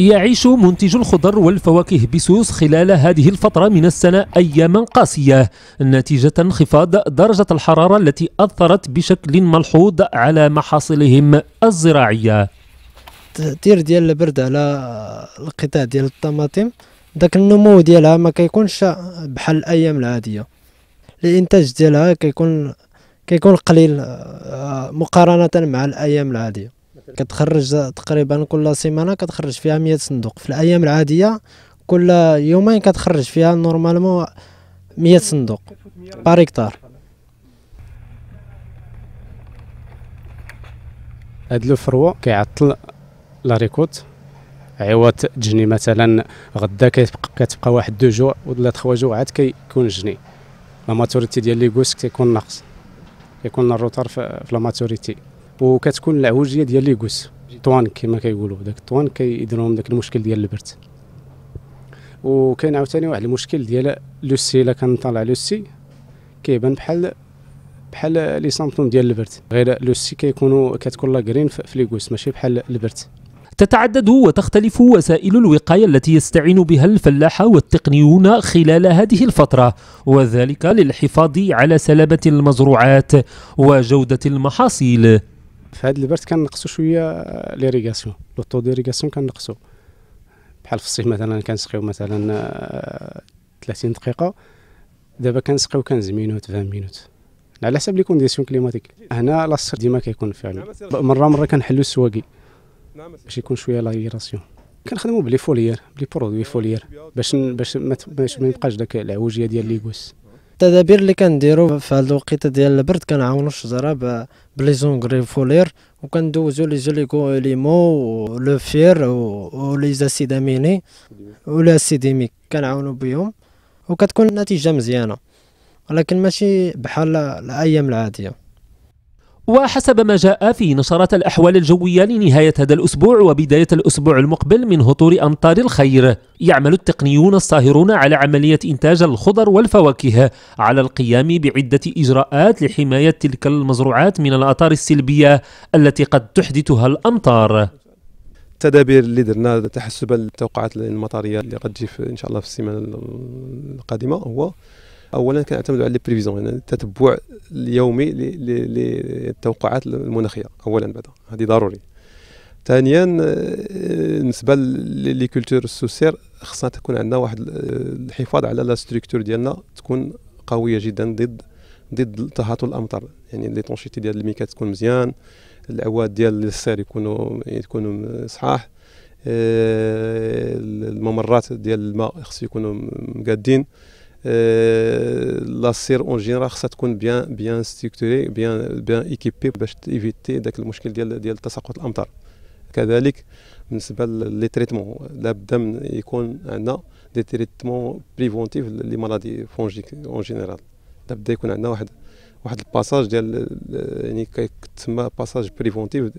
يعيش منتج الخضر والفواكه بسوس خلال هذه الفترة من السنة أياما قاسية نتيجة انخفاض درجة الحرارة التي أثرت بشكل ملحوظ على محاصيلهم الزراعية تأثير ديال البرد على القطاع ديال الطماطم داك النمو ديالها ما كيكونش بحال الأيام العادية الإنتاج ديالها كيكون كيكون قليل آه، مقارنة مع الأيام العادية كتخرج تقريبا كل سيمانه كتخرج فيها 100 صندوق في الايام العاديه كل يومين كتخرج فيها نورمالمون 100 صندوق بار هكتار هاد فروا كيعطل لا ريكوت عوض تجني مثلا غدا كتبقى, كتبقى واحد دو جو ولا تخوا جو عاد كيكون جني لا ماتوريتي ديال لي كيكون ناقص كيكون الروتار في لا ماتوريتي وكتكون العوجيه ديال ليغوس طوان كما كيقولوا داك الطوان كيديرهم داك المشكل ديال البرد وكاين عاوتاني واحد المشكل ديال لوسي الا كنطلع لوسي كيبان بحال بحال لي سامبتوم ديال البرد غير لوسي كيكونوا كتكون لا غرين في ليغوس ماشي بحال البرد تتعدد وتختلف وسائل الوقاية التي يستعين بها الفلاحة والتقنيون خلال هذه الفترة وذلك للحفاظ على سلامة المزروعات وجودة المحاصيل في هذا البرد كنقصوا شويه ليريغاسيون لو طو ديريغاسيون كنقصوا بحال في الصيف مثلا كنسقيو مثلا 30 آه، دقيقه دابا كنسقيو 15 مينوت 20 مينوت على حسب لي كونديسيون كليماتيك هنا لاصر ديما كيكون فعلا نعم، مره مره كنحلو السواقي نعم، باش يكون شويه لايراسيون كنخدمو بلي فولير بلي برودوي نعم، فولير باش باش ما يبقاش داك العوجيه ديال ليغوس التدابير اللي كنديرو في هاد الوقيته ديال البرد كنعاونو الشجره بلي زونغري فولير وكندوزو لي جوليكو ليمو لو فير و لي زاسيد اميني ولا سيديميك كنعاونو بهم وكتكون النتيجه مزيانه ولكن ماشي بحال الايام العاديه وحسب ما جاء في نشرات الأحوال الجوية لنهاية هذا الأسبوع وبداية الأسبوع المقبل من هطول أمطار الخير يعمل التقنيون الصاهرون على عملية إنتاج الخضر والفواكه على القيام بعدة إجراءات لحماية تلك المزروعات من الأطار السلبية التي قد تحدثها الأمطار التدابير اللي درنا تحسبا للتوقعات المطريه اللي قد تجي ان شاء الله في السيمانه القادمه هو اولا كنعتمد على لي بريفيزيون يعني التتبع اليومي للتوقعات المناخيه اولا بعدا هذه ضروري ثانيا آه، بالنسبه لي كولتور السوسير خصنا تكون عندنا واحد الحفاظ على لا ستركتور ديالنا تكون قويه جدا ضد ضد تهاطل الامطار يعني لي طونشيتي ديال الميكات تكون مزيان العواد ديال السير يكونوا يكونوا صحاح آه، الممرات ديال الماء خصو يكونوا مقادين لا سير اون جينيرال خصها تكون بيان بيان ستيكتوري بيان بيان ايكيبي باش تيفيتي داك المشكل ديال ديال تساقط الامطار كذلك بالنسبه لي تريتمون لابد من يكون عندنا دي تريتمون بريفونتيف لي مالادي فونجيك اون جينيرال لابد يكون عندنا واحد واحد الباساج ديال يعني كيتسمى باساج بريفونتيف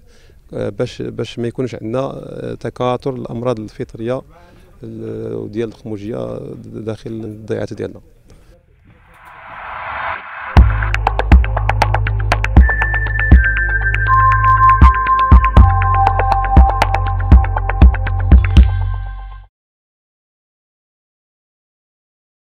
باش باش ما يكونش عندنا تكاثر الامراض الفطريه وديال الخموجيه داخل الضيعات ديالنا